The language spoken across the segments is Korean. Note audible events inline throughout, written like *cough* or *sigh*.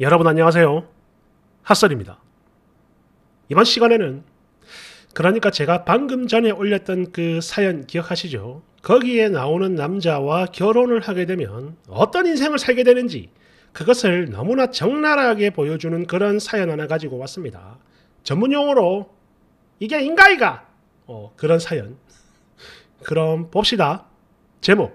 여러분 안녕하세요. 핫설입니다. 이번 시간에는 그러니까 제가 방금 전에 올렸던 그 사연 기억하시죠? 거기에 나오는 남자와 결혼을 하게 되면 어떤 인생을 살게 되는지 그것을 너무나 적나라하게 보여주는 그런 사연 하나 가지고 왔습니다. 전문 용어로 이게 인가이가 어, 그런 사연. 그럼 봅시다. 제목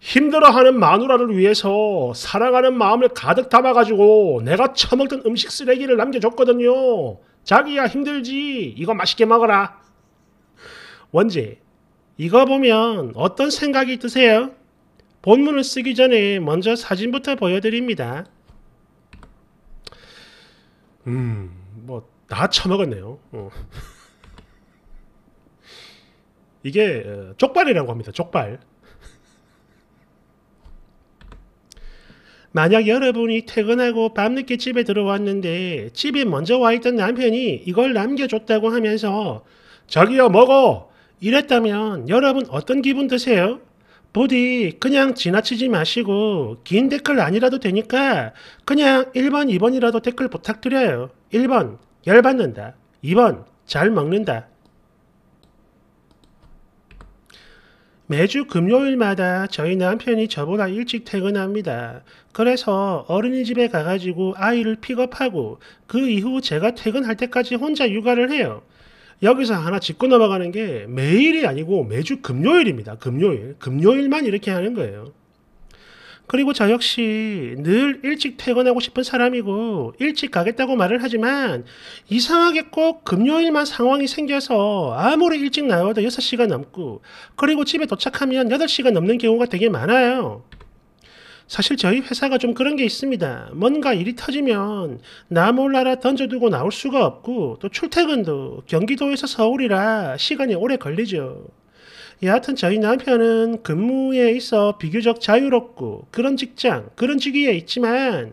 힘들어하는 마누라를 위해서 사랑하는 마음을 가득 담아가지고 내가 처먹던 음식 쓰레기를 남겨줬거든요. 자기야 힘들지 이거 맛있게 먹어라. 원제 이거 보면 어떤 생각이 드세요? 본문을 쓰기 전에 먼저 사진부터 보여드립니다. 음, 뭐, 다 처먹었네요. 어. *laughs* 이게 쪽발이라고 어, 합니다. 족발. 만약 여러분이 퇴근하고 밤늦게 집에 들어왔는데 집에 먼저 와 있던 남편이 이걸 남겨줬다고 하면서 저기요 먹어 이랬다면 여러분 어떤 기분 드세요? 부디 그냥 지나치지 마시고 긴 댓글 아니라도 되니까 그냥 1번, 2번이라도 댓글 부탁드려요. 1번, 열받는다. 2번, 잘 먹는다. 매주 금요일마다 저희 남편이 저보다 일찍 퇴근합니다. 그래서 어린이집에 가가지고 아이를 픽업하고 그 이후 제가 퇴근할 때까지 혼자 육아를 해요. 여기서 하나 짚고 넘어가는 게 매일이 아니고 매주 금요일입니다. 금요일. 금요일만 이렇게 하는 거예요. 그리고 저 역시 늘 일찍 퇴근하고 싶은 사람이고 일찍 가겠다고 말을 하지만 이상하게 꼭 금요일만 상황이 생겨서 아무리 일찍 나와도 6시가 넘고 그리고 집에 도착하면 8시가 넘는 경우가 되게 많아요. 사실 저희 회사가 좀 그런 게 있습니다. 뭔가 일이 터지면 나 몰라라 던져두고 나올 수가 없고 또 출퇴근도 경기도에서 서울이라 시간이 오래 걸리죠. 예, 여하튼 저희 남편은 근무에 있어 비교적 자유롭고 그런 직장, 그런 직위에 있지만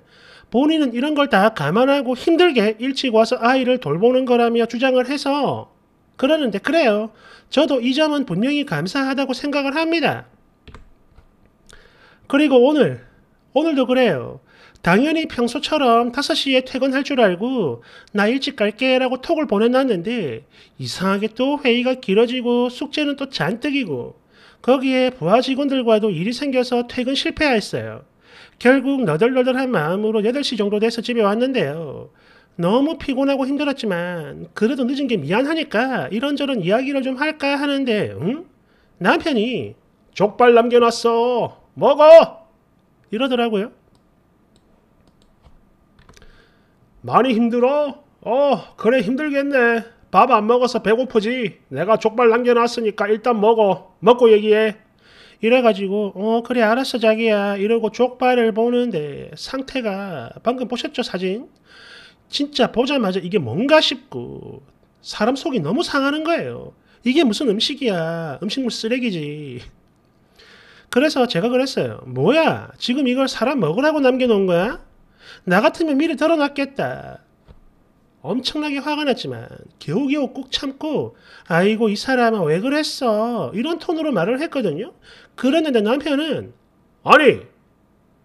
본인은 이런 걸 다 감안하고 힘들게 일찍 와서 아이를 돌보는 거라며 주장을 해서 그러는데 그래요. 저도 이 점은 분명히 감사하다고 생각을 합니다. 그리고 오늘, 오늘도 그래요. 당연히 평소처럼 5시에 퇴근할 줄 알고 나 일찍 갈게 라고 톡을 보내놨는데 이상하게 또 회의가 길어지고 숙제는 또 잔뜩이고 거기에 부하 직원들과도 일이 생겨서 퇴근 실패하였어요 결국 너덜너덜한 마음으로 8시 정도 돼서 집에 왔는데요. 너무 피곤하고 힘들었지만 그래도 늦은 게 미안하니까 이런저런 이야기를 좀 할까 하는데 응? 남편이 족발 남겨놨어 먹어 이러더라고요. 많이 힘들어? 어 그래 힘들겠네 밥 안 먹어서 배고프지 내가 족발 남겨놨으니까 일단 먹어 먹고 얘기해 이래가지고 어 그래 알았어 자기야 이러고 족발을 보는데 상태가 방금 보셨죠 사진? 진짜 보자마자 이게 뭔가 싶고 사람 속이 너무 상하는 거예요 이게 무슨 음식이야 음식물 쓰레기지 그래서 제가 그랬어요 뭐야 지금 이걸 사람 먹으라고 남겨놓은 거야? 나 같으면 미리 덜어놨겠다. 엄청나게 화가 났지만 겨우겨우 꾹 참고 아이고 이 사람은 왜 그랬어 이런 톤으로 말을 했거든요. 그랬는데 남편은 아니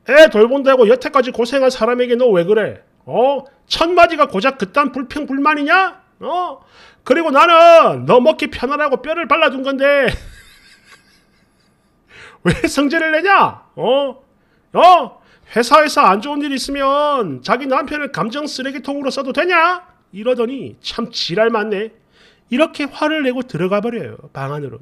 애 돌본다고 여태까지 고생한 사람에게 너 왜 그래? 어? 첫 마디가 고작 그딴 불평 불만이냐? 어? 그리고 나는 너 먹기 편하라고 뼈를 발라둔 건데 *laughs* 왜 성질을 내냐? 어? 어? 회사에서 안 좋은 일 있으면 자기 남편을 감정 쓰레기통으로 써도 되냐? 이러더니 참 지랄 맞네. 이렇게 화를 내고 들어가 버려요. 방 안으로.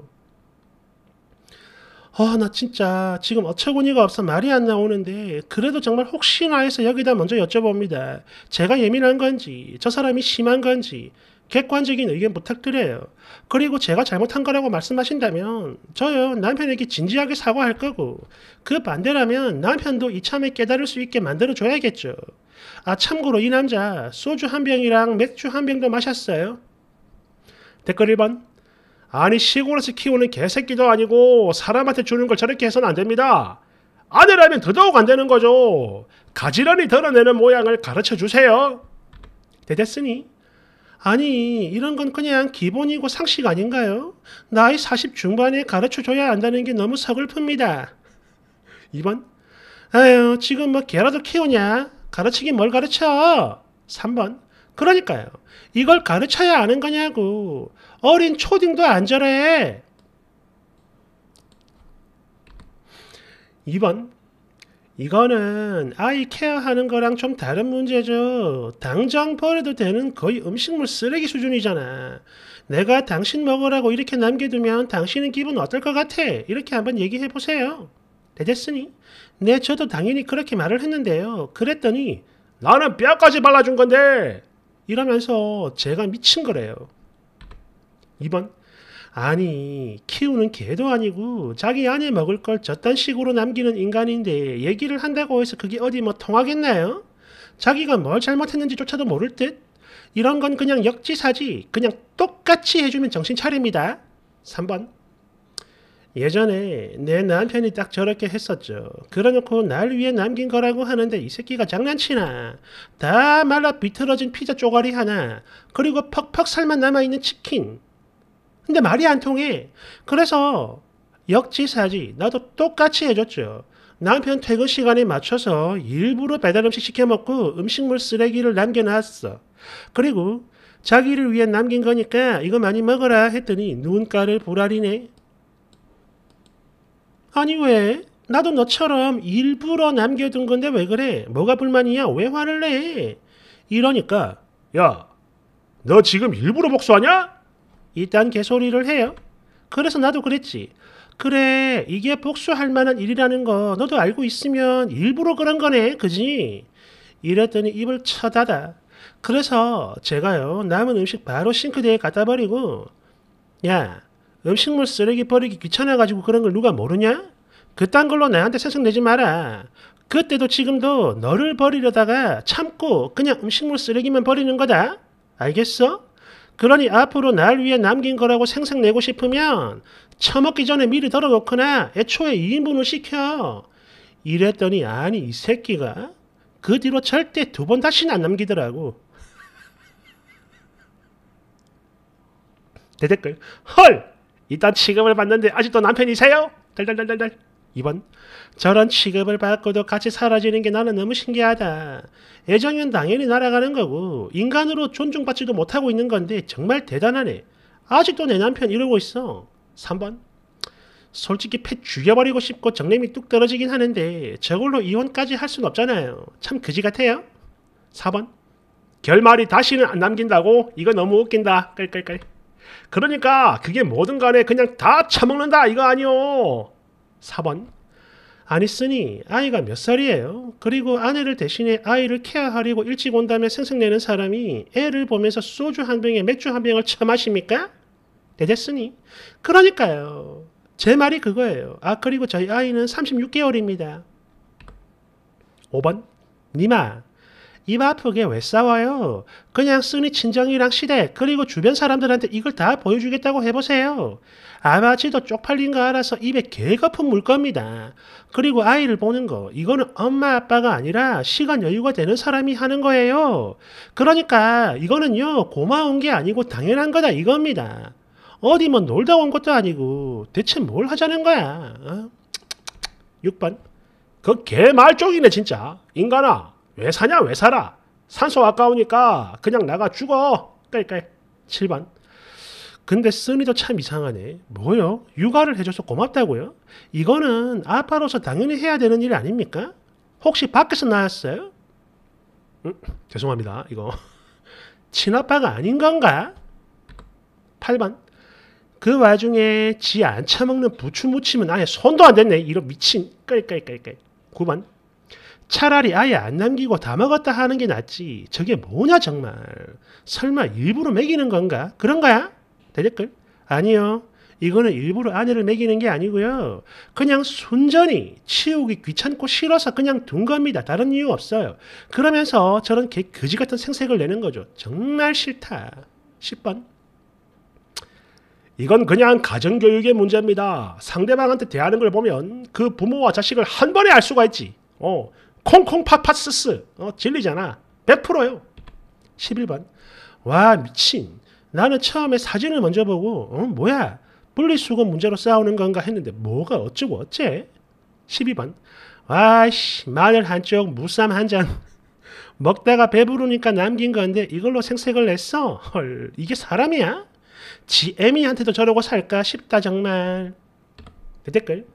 아, 나 진짜 지금 어처구니가 없어 말이 안 나오는데 그래도 정말 혹시나 해서 여기다 먼저 여쭤봅니다. 제가 예민한 건지 저 사람이 심한 건지 객관적인 의견 부탁드려요. 그리고 제가 잘못한 거라고 말씀하신다면 저요 남편에게 진지하게 사과할 거고 그 반대라면 남편도 이참에 깨달을 수 있게 만들어줘야겠죠. 아 참고로 이 남자 소주 한 병이랑 맥주 한 병도 마셨어요. 댓글 1번 아니 시골에서 키우는 개새끼도 아니고 사람한테 주는 걸 저렇게 해서는 안 됩니다. 아내라면 더더욱 안 되는 거죠. 가지런히 덜어내는 모양을 가르쳐 주세요. 대댔으니 아니, 이런 건 그냥 기본이고 상식 아닌가요? 나이 40 중반에 가르쳐 줘야 한다는 게 너무 서글픕니다. 2번. 아유, 지금 뭐 개라도 키우냐? 가르치긴 뭘 가르쳐? 3번. 그러니까요. 이걸 가르쳐야 아는 거냐고. 어린 초딩도 안 저래. 2번. 이거는 아이 케어하는 거랑 좀 다른 문제죠. 당장 버려도 되는 거의 음식물 쓰레기 수준이잖아. 내가 당신 먹으라고 이렇게 남겨두면 당신은 기분 어떨 것 같아? 이렇게 한번 얘기해 보세요. 되겠으니? 네, 저도 당연히 그렇게 말을 했는데요. 그랬더니 나는 뼈까지 발라준 건데! 이러면서 제가 미친 거래요. 2번 아니 키우는 개도 아니고 자기 안에 먹을 걸 저딴 식으로 남기는 인간인데 얘기를 한다고 해서 그게 어디 뭐 통하겠나요? 자기가 뭘 잘못했는지조차도 모를 듯? 이런 건 그냥 역지사지 그냥 똑같이 해주면 정신 차립니다. 3번 예전에 내 남편이 딱 저렇게 했었죠. 그래놓고 날 위해 남긴 거라고 하는데 이 새끼가 장난치나. 다 말라 비틀어진 피자 쪼가리 하나, 그리고 퍽퍽 살만 남아있는 치킨. 근데 말이 안 통해. 그래서 역지사지 나도 똑같이 해줬죠. 남편 퇴근 시간에 맞춰서 일부러 배달 음식 시켜 먹고 음식물 쓰레기를 남겨놨어. 그리고 자기를 위해 남긴 거니까 이거 많이 먹어라 했더니 눈가를 보라리네. 아니 왜? 나도 너처럼 일부러 남겨둔 건데 왜 그래? 뭐가 불만이야? 왜 화를 내? 이러니까 야, 너 지금 일부러 복수하냐? 이딴 개소리를 해요? 그래서 나도 그랬지. 그래, 이게 복수할 만한 일이라는 거 너도 알고 있으면 일부러 그런 거네, 그지? 이랬더니 입을 쳐다다. 그래서 제가요, 남은 음식 바로 싱크대에 갖다 버리고, 야, 음식물 쓰레기 버리기 귀찮아가지고 그런 걸 누가 모르냐? 그딴 걸로 나한테 생색 내지 마라. 그때도 지금도 너를 버리려다가 참고 그냥 음식물 쓰레기만 버리는 거다. 알겠어? 그러니 앞으로 날 위해 남긴 거라고 생색내고 싶으면 처먹기 전에 미리 덜어놓거나 애초에 2인분을 시켜. 이랬더니 아니 이 새끼가 그 뒤로 절대 두 번 다시는 안 남기더라고. *laughs* 대댓글 헐! 이딴 취급을 받는데 아직도 남편이세요? 달달달달달 2번 저런 취급을 받고도 같이 사라지는 게 나는 너무 신기하다. 애정은 당연히 날아가는 거고 인간으로 존중받지도 못하고 있는 건데 정말 대단하네. 아직도 내 남편 이러고 있어. 3번 솔직히 펫 죽여버리고 싶고 정념이 뚝 떨어지긴 하는데 저걸로 이혼까지 할 순 없잖아요. 참 그지 같아요. 4번 결말이 다시는 안 남긴다고? 이거 너무 웃긴다. 깔깔깔. 그러니까 그게 뭐든 간에 그냥 다 처먹는다 이거 아니오. 4번. 아니쓰니 아이가 몇 살이에요? 그리고 아내를 대신해 아이를 케어하려고 일찍 온 다음에 생색내는 사람이 애를 보면서 소주 한 병에 맥주 한 병을 처마십니까? 대댔으니 그러니까요. 제 말이 그거예요. 아 그리고 저희 아이는 36개월입니다. 5번 니마 입 아프게 왜 싸워요? 그냥 쓰니 친정이랑 시댁 그리고 주변 사람들한테 이걸 다 보여주겠다고 해보세요. 아마 지도 쪽팔린 거 알아서 입에 개거품 물 겁니다. 그리고 아이를 보는 거 이거는 엄마 아빠가 아니라 시간 여유가 되는 사람이 하는 거예요. 그러니까 이거는요 고마운 게 아니고 당연한 거다 이겁니다. 어디 뭐 놀다 온 것도 아니고 대체 뭘 하자는 거야? 어? 6번 그 개 말종이네 진짜 인간아 왜 사냐 왜 살아 산소 아까우니까 그냥 나가 죽어 깔깔 7번 근데 쓰니도 참 이상하네 뭐요 육아를 해줘서 고맙다고요 이거는 아빠로서 당연히 해야 되는 일 아닙니까 혹시 밖에서 낳았어요 음, 죄송합니다 이거 *laughs* 친아빠가 아닌 건가 8번 그 와중에 지 안차먹는 부추 무침은 아예 손도 안 댔네 이런 미친 깔깔깔깔 9번 차라리 아예 안 남기고 다먹었다 하는 게 낫지. 저게 뭐냐 정말. 설마 일부러 매기는 건가? 그런 거야? 대댓글? 아니요. 이거는 일부러 아내를 매기는 게 아니고요. 그냥 순전히 치우기 귀찮고 싫어서 그냥 둔 겁니다. 다른 이유 없어요. 그러면서 저런 개 거지 같은 생색을 내는 거죠. 정말 싫다. 10번. 이건 그냥 가정교육의 문제입니다. 상대방한테 대하는 걸 보면 그 부모와 자식을 한 번에 알 수가 있지. 어, 콩콩파파스스 어, 진리잖아. 100%요. 11번. 와 미친. 나는 처음에 사진을 먼저 보고 어, 뭐야 분리수거 문제로 싸우는 건가 했는데 뭐가 어쩌고 어째? 12번. 와씨 마늘 한쪽 무쌈 한 잔. *laughs* 먹다가 배부르니까 남긴 건데 이걸로 생색을 냈어? 헐 이게 사람이야? 지 애미한테도 저러고 살까 싶다 정말. 그 댓글.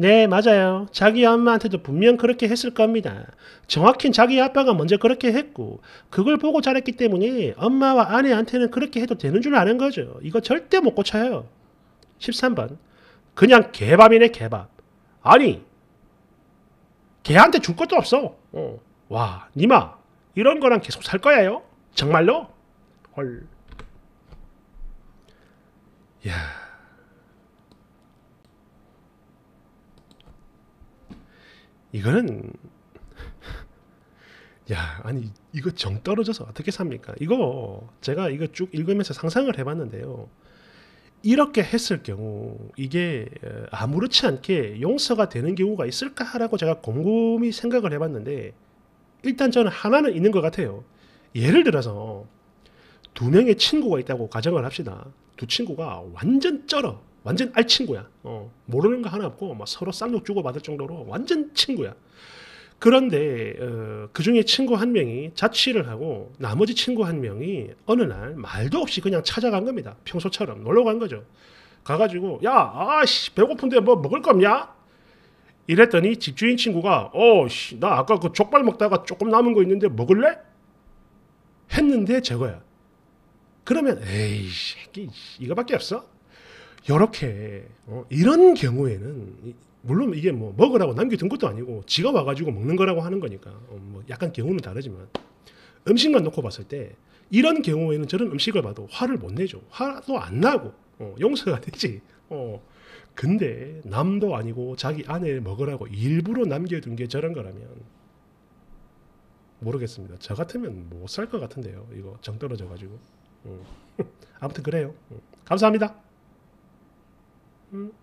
네, 맞아요. 자기 엄마한테도 분명 그렇게 했을 겁니다. 정확히 자기 아빠가 먼저 그렇게 했고, 그걸 보고 자랐기 때문에 엄마와 아내한테는 그렇게 해도 되는 줄 아는 거죠. 이거 절대 못 고쳐요. 13번. 그냥 개밥이네, 개밥. 아니, 개한테 줄 것도 없어. 어. 와, 니마, 이런 거랑 계속 살 거야요? 정말로? 헐. 야. 이거는 *laughs* 야 아니 이거 정 떨어져서 어떻게 삽니까? 이거 제가 이거 쭉 읽으면서 상상을 해봤는데요. 이렇게 했을 경우 이게 어, 아무렇지 않게 용서가 되는 경우가 있을까라고 제가 곰곰이 생각을 해봤는데 일단 저는 하나는 있는 것 같아요. 예를 들어서 두 명의 친구가 있다고 가정을 합시다. 두 친구가 완전 쩔어. 완전 알 친구야. 어, 모르는 거 하나 없고 막 뭐 서로 쌍욕 주고 받을 정도로 완전 친구야. 그런데 어, 그 중에 친구 한 명이 자취를 하고 나머지 친구 한 명이 어느 날 말도 없이 그냥 찾아간 겁니다. 평소처럼 놀러 간 거죠. 가가지고 야 아씨 배고픈데 뭐 먹을 거 없냐? 이랬더니 집주인 친구가 어나 아까 그 족발 먹다가 조금 남은 거 있는데 먹을래? 했는데 저거야. 그러면 에이 새끼 이거밖에 없어? 이렇게 어, 이런 경우에는 물론 이게 뭐 먹으라고 남겨둔 것도 아니고 지가 와가지고 먹는 거라고 하는 거니까 어, 뭐 약간 경우는 다르지만 음식만 놓고 봤을 때 이런 경우에는 저런 음식을 봐도 화를 못 내죠. 화도 안 나고 어, 용서가 *laughs* 되지. 어, 근데 남도 아니고 자기 아내를 먹으라고 일부러 남겨둔 게 저런 거라면 모르겠습니다. 저 같으면 못 살 것 같은데요. 이거 정 떨어져가지고. 음. *laughs* 아무튼 그래요. 어. 감사합니다. 嗯。